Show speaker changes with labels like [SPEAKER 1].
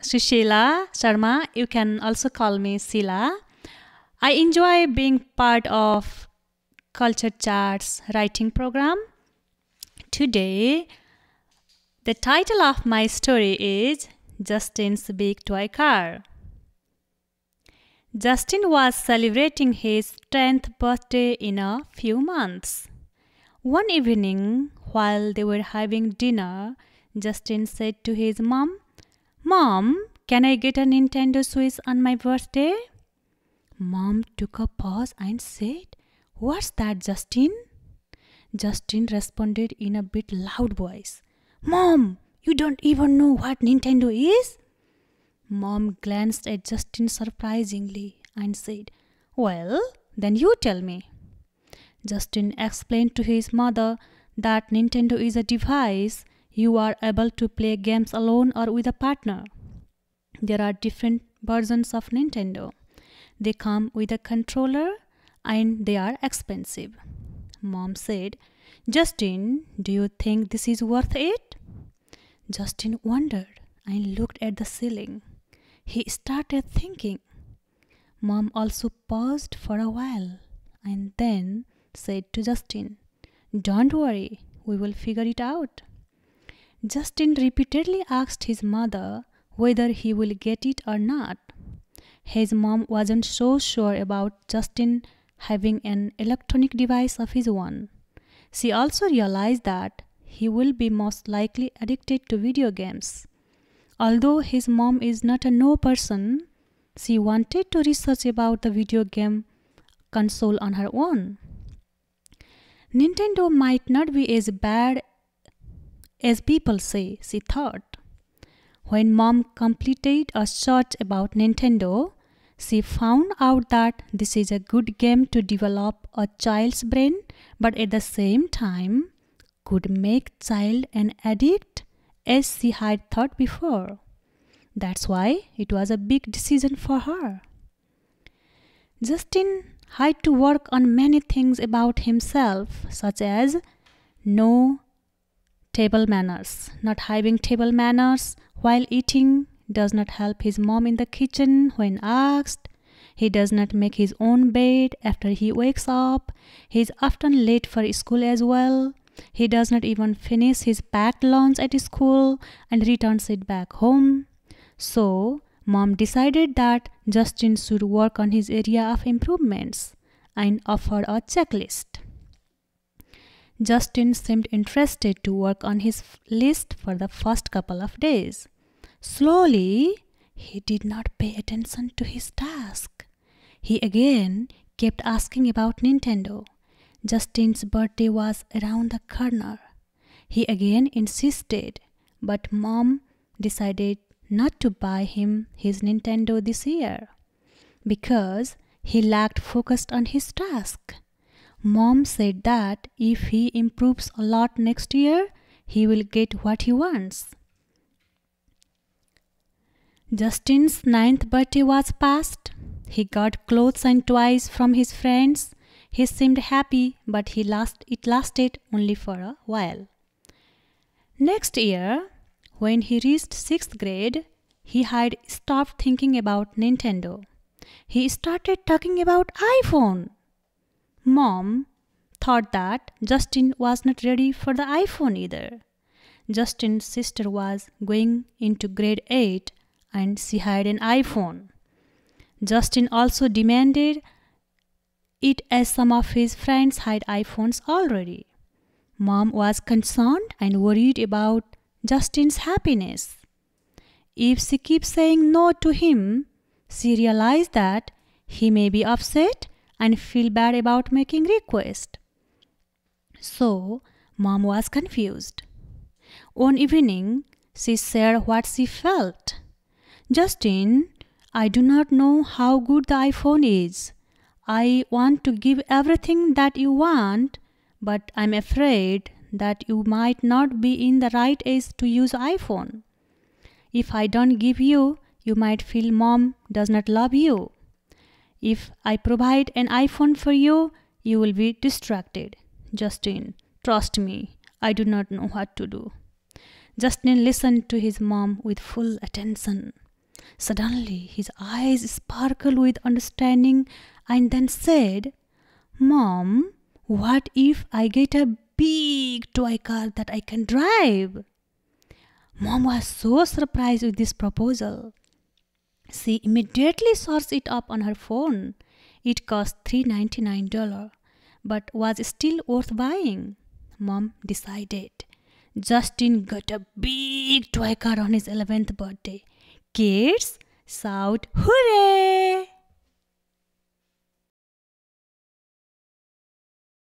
[SPEAKER 1] Sushila Sharma. You can also call me Sila. I enjoy being part of Culture Charts writing program. Today, the title of my story is Justin's Big Toy Car. Justin was celebrating his 10th birthday in a few months. One evening, while they were having dinner, Justin said to his mom, Mom, can I get a Nintendo Switch on my birthday? Mom took a pause and said, What's that, Justin? Justin responded in a bit loud voice, Mom, you don't even know what Nintendo is? Mom glanced at Justin surprisingly and said, Well, then you tell me. Justin explained to his mother that Nintendo is a device you are able to play games alone or with a partner. There are different versions of Nintendo. They come with a controller and they are expensive. Mom said, Justin, do you think this is worth it? Justin wondered and looked at the ceiling. He started thinking. Mom also paused for a while and then said to Justin, Don't worry, we will figure it out. Justin repeatedly asked his mother whether he will get it or not. His mom wasn't so sure about Justin having an electronic device of his own. She also realized that he will be most likely addicted to video games. Although his mom is not a no person, she wanted to research about the video game console on her own. Nintendo might not be as bad as people say, she thought. When mom completed a search about Nintendo, she found out that this is a good game to develop a child's brain, but at the same time, could make child an addict as she had thought before. That's why it was a big decision for her. Justin had to work on many things about himself, such as no table manners. Not having table manners while eating does not help his mom in the kitchen when asked. He does not make his own bed after he wakes up. He is often late for school as well. He does not even finish his packed lunch at school and returns it back home. So, mom decided that Justin should work on his area of improvements and offered a checklist. Justin seemed interested to work on his list for the first couple of days. Slowly, he did not pay attention to his task. He again kept asking about Nintendo. Justin's birthday was around the corner. He again insisted, but mom decided not to buy him his Nintendo this year because he lacked focus on his task. Mom said that if he improves a lot next year, he will get what he wants. Justin's ninth birthday was past. He got clothes and toys from his friends. He seemed happy, but he last, it lasted only for a while. Next year, when he reached sixth grade, he had stopped thinking about Nintendo. He started talking about iPhone. Mom thought that Justin was not ready for the iPhone either. Justin's sister was going into grade 8 and she had an iPhone. Justin also demanded it as some of his friends had iPhones already. Mom was concerned and worried about Justin's happiness. If she keeps saying no to him, she realized that he may be upset and feel bad about making request. So, mom was confused. One evening, she shared what she felt. Justin, I do not know how good the iPhone is. I want to give everything that you want, but I'm afraid that you might not be in the right age to use iPhone. If I don't give you, you might feel mom does not love you. If I provide an iPhone for you, you will be distracted. Justin, trust me, I do not know what to do. Justin listened to his mom with full attention. Suddenly, his eyes sparkled with understanding and then said, Mom, what if I get a big toy car that I can drive? Mom was so surprised with this proposal. She immediately searched it up on her phone. It cost $399, but was still worth buying, Mom decided. Justin got a big toy car on his 11th birthday. Kids, shout hooray!